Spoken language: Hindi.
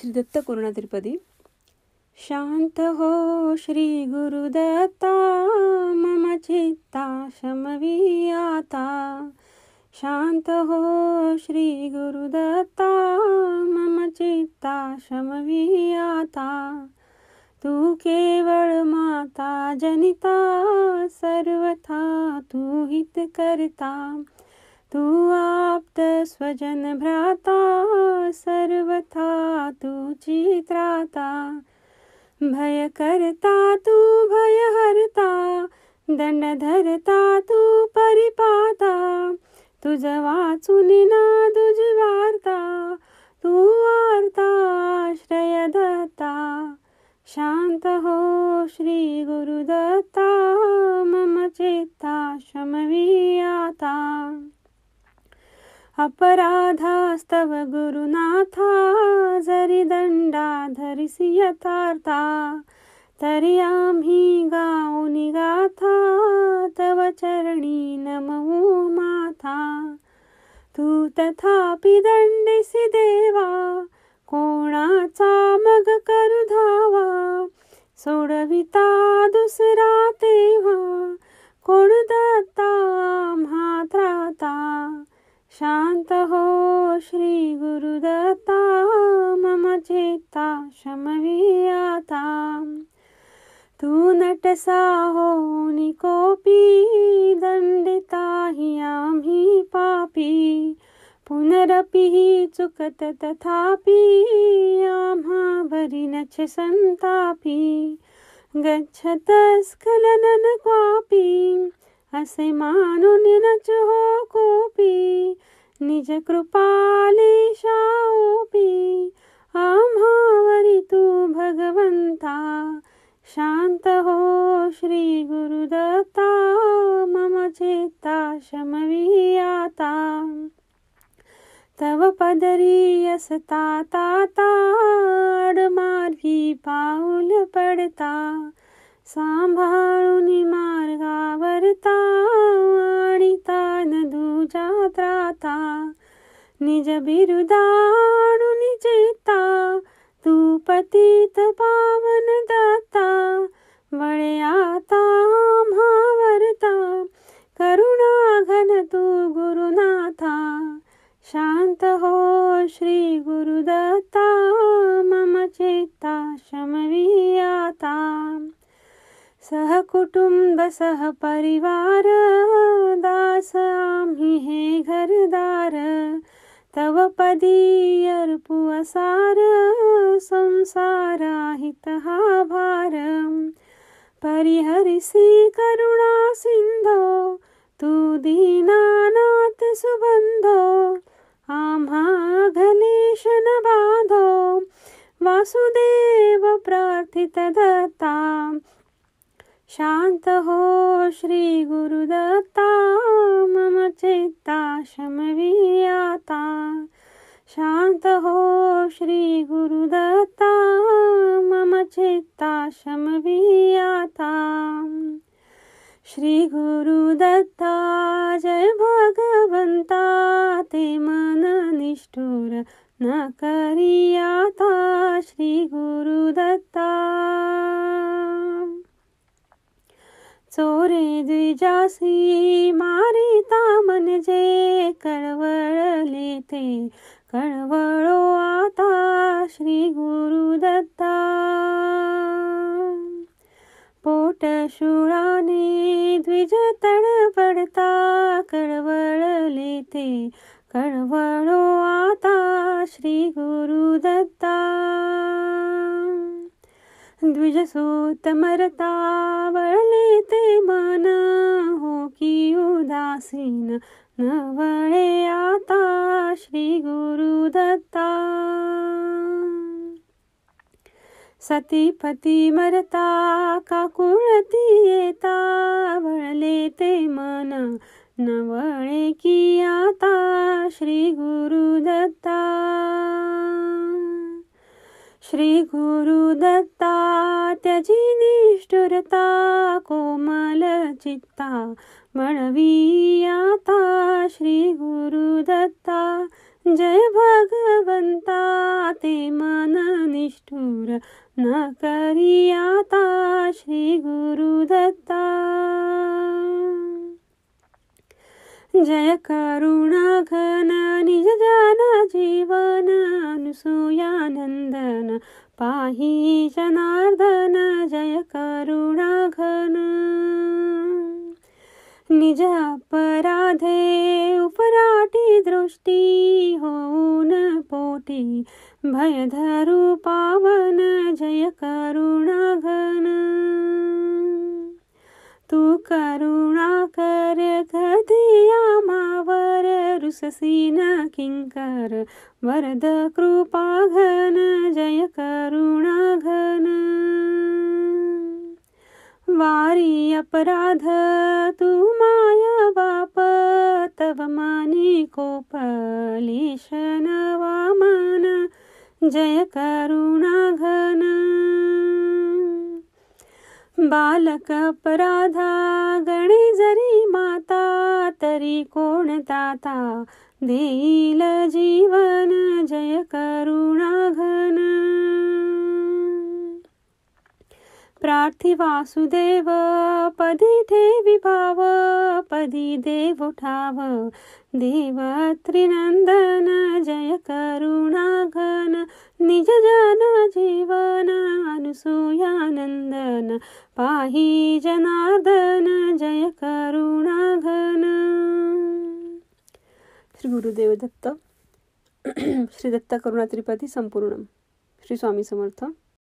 श्री दत्त करुणा तिरुपति शान्त हो श्रीगुरुदत्ता मम चित्ता शमवीयाता शांत हो गुरुदत्ता मम चित्ता शमवीयाता तू केवल माता जनिता सर्वथा तू हित करता तू आप स्वजन भ्राता सर्वथा तू चित्राता भय करता तू भय हरता दंड धरता तू परिपाता तुझ वाचुनी ना तुझ वार्ता तू वार्ता आश्रय दत्ता शांत हो श्री गुरुदत्ता मम शमवी आता अपराधास्तव गुरुनाथा जरी दण्डाधरिसि यथार्था तरी आम्ही गाऊनि गाथा तव चरणी नमो माथा तू तथापि दंडिसी देवा कोणाचा मग करू धावा सोडविता दुसरा तेव्हा कोण दत्ता म्हात्राता शान्त हो श्रीगुरुदत्ता मम चेता शमवीयातां तु नटसाहो निकोऽपि दण्डिता हि यां हि पापी पुनरपि हि चुकत तथापि यामा भरिन च सन्तापि गच्छतस्खलनं क्वापि असमानुनिनचो कोऽपि निज कृपालेशापि आम्हावरितु भगवन्ता शान्तः श्रीगुरुदत्ता मम चेत्ता शमवीयाता तव पदरीयसता ताता पाऊल पडता सांभाळून मार्गावरता आणिता न दुजा त्राता निज बिरुदाणून चेता तू पतित पावन दाता वळे आता म्हावरता करुणा घन तू गुरुनाथा शांत हो श्री गुरुदत्ता सहकुटुम्ब सह परिवार दास आम्ही हे घरदार तव पदी अर्पुवसार संसारा हितहा भार परिहरिसि करुणा सिंधो तू दीनानाथ सुबंधो आम्हा घलेशन बाधो वासुदेव प्रार्थित दत्ता शान्त हो श्री गुरुदत्ता मम चित्ता शमवीयाता शान्त हो श्री गुरुदत्ता मम चित्ता शमवीयाता गुरुदत्ता जय भगवन्ता ते मन निष्ठुर न करियाता गुरुदत्ता સોરે જાસી મારી તામન જે કળવળ લેતે કળવળો આતા શ્રી ગુરુ દત્તા પોટ શુળાને દ્વિજ તડપડતા કળવળ લેતે કળવળો આતા શ્રી ગુરુ દત્તા ते माना हो कि उदासीन न वणे आता श्रीगुरुदत्ता सतीपति मरता काकुळती येता वळले ते मना नवळे की आता श्री श्रीगुरुदत्ता श्री श्रीगुरुदत्ता त्यजि निष्ठुरता चित्ता मणवीयाता श्री श्रीगुरुदत्ता जय भगवंता ते मन निष्ठुर न करियाता श्रीगुरुदत्ता जय पाही जनार्दन जय करुणाघन निज अपराधे उपराटी दृष्टि होऊन पोटी भयधरू पावन जय करुणाघन तू करुणा कर कधिया ीन किंकर वरद कृपाघन जय करुणाघन वारि अपराध तु माया बाप तव मानि कोपलिशन वामन जय करुणाघन बालक अपराधा गणे जरी माता तरी कोण ताता देईल जीवन जय करुणा प्रार्थी वासुदेव पदी देवी भाव पदी देव उठाव देव त्रिनंदन जय करुणा घन निज जन जीवन अनुसूयानंदन पाही जनार्दन जय करुणा घन श्री गुरुदेव दत्त श्री दत्त करुणा त्रिपदी संपूर्ण श्री स्वामी समर्थ